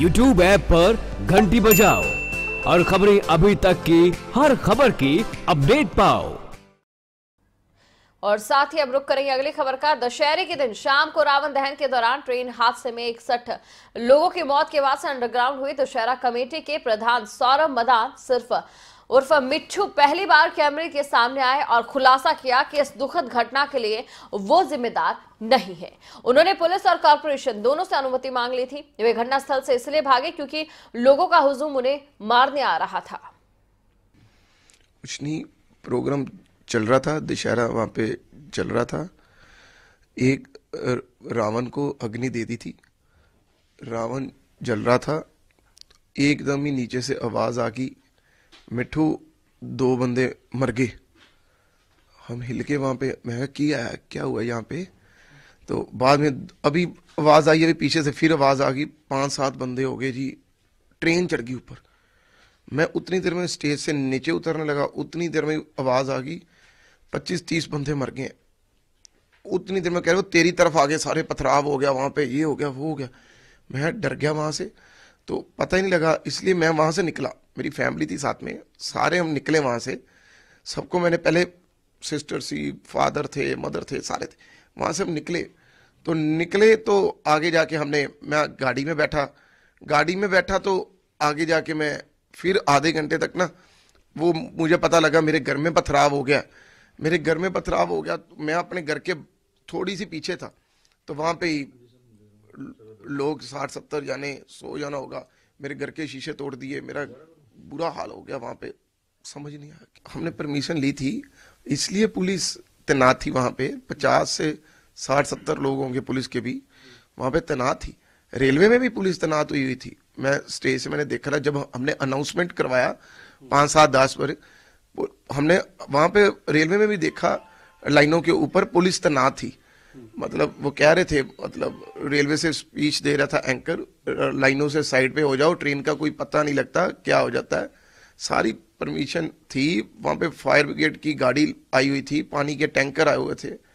YouTube app पर घंटी बजाओ और खबरें अभी तक की हर खबर की अपडेट पाओ और साथ ही अब रुक करेंगे अगली खबर का दशहरे के दिन शाम को रावण दहन के दौरान ट्रेन हादसे में इकसठ लोगों की मौत के बाद से अंडरग्राउंड हुई दशहरा कमेटी के प्रधान सौरभ मदान सिर्फ उर्फ मिच्छू पहली बार कैमरे के सामने आए और खुलासा किया कि इस दुखद घटना के लिए वो जिम्मेदार नहीं है उन्होंने पुलिस और कॉरपोरेशन दोनों से अनुमति मांग ली थी वे घटनास्थल से इसलिए भागे क्योंकि लोगों का हुजूम उन्हें मारने आ रहा था कुछ नहीं प्रोग्राम चल रहा था दशहरा वहां पे चल रहा था एक रावण को अग्नि दे दी थी रावण जल रहा था एकदम ही नीचे से आवाज़ आ गई मिठू दो बंदे मर गए हम हिल के वहाँ पे मैं किया क्या हुआ यहाँ पे तो बाद में अभी आवाज़ आई अभी पीछे से फिर आवाज़ आ गई पाँच सात बंदे हो गए जी ट्रेन चढ़ गई ऊपर मैं उतनी देर में स्टेज से नीचे उतरने लगा उतनी देर में आवाज़ आ गई पच्चीस तीस बंदे मर गए उतनी देर में कह रहे हो तेरी तरफ आ गए सारे पथराव हो गया वहाँ पे ये हो गया वो हो गया मैं डर गया वहाँ से तो पता ही नहीं लगा इसलिए मैं वहाँ से निकला मेरी फैमिली थी साथ में सारे हम निकले वहाँ से सबको मैंने पहले सिस्टर सी फादर थे मदर थे सारे थे वहाँ से हम निकले तो निकले तो आगे जाके हमने मैं गाड़ी में बैठा गाड़ी में बैठा तो आगे जाके मैं फिर आधे घंटे तक ना वो मुझे पता लगा मेरे घर में पथराव हो गया मेरे घर में पथराव हो गया तो मैं अपने घर के थोड़ी सी पीछे था तो वहाँ पे ही लोग साठ सत्तर जाने सौ जाना होगा मेरे घर के शीशे तोड़ दिए मेरा बुरा हाल हो गया वहाँ पे समझ नहीं आया हमने परमिशन ली थी इसलिए पुलिस तैनात थी वहां पे पचास से साठ सत्तर लोग होंगे पुलिस के भी वहाँ पे तैनात थी रेलवे में भी पुलिस तैनात हुई हुई थी मैं स्टेज से मैंने देखा था जब हमने अनाउंसमेंट करवाया पाँच सात दस पर हमने वहां पे रेलवे में भी देखा लाइनों के ऊपर पुलिस तैनात थी मतलब वो कह रहे थे मतलब रेलवे से स्पीच दे रहा था एंकर लाइनों से साइड पे हो जाओ ट्रेन का कोई पता नहीं लगता क्या हो जाता है सारी परमिशन थी वहाँ पे फायर ब्रिगेड की गाड़ी आई हुई थी पानी के टैंकर आए हुए थे